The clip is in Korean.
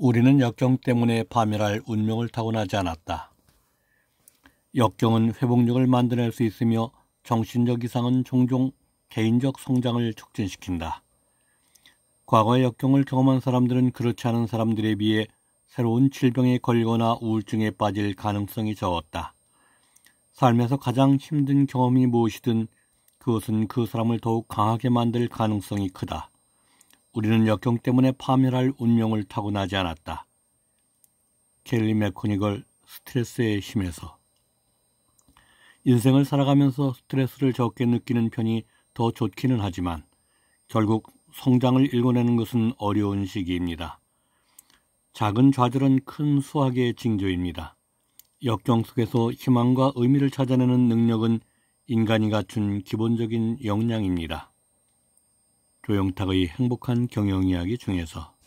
우리는 역경 때문에 파멸할 운명을 타고나지 않았다. 역경은 회복력을 만들어낼 수 있으며 정신적 이상은 종종 개인적 성장을 촉진시킨다. 과거의 역경을 경험한 사람들은 그렇지 않은 사람들에 비해 새로운 질병에 걸리거나 우울증에 빠질 가능성이 적었다. 삶에서 가장 힘든 경험이 무엇이든 그것은 그 사람을 더욱 강하게 만들 가능성이 크다. 우리는 역경 때문에 파멸할 운명을 타고나지 않았다. 켈리 메코닉을 스트레스에심해서 인생을 살아가면서 스트레스를 적게 느끼는 편이 더 좋기는 하지만 결국 성장을 일궈내는 것은 어려운 시기입니다. 작은 좌절은 큰 수학의 징조입니다. 역경 속에서 희망과 의미를 찾아내는 능력은 인간이 갖춘 기본적인 역량입니다. 조영탁의 행복한 경영 이야기 중에서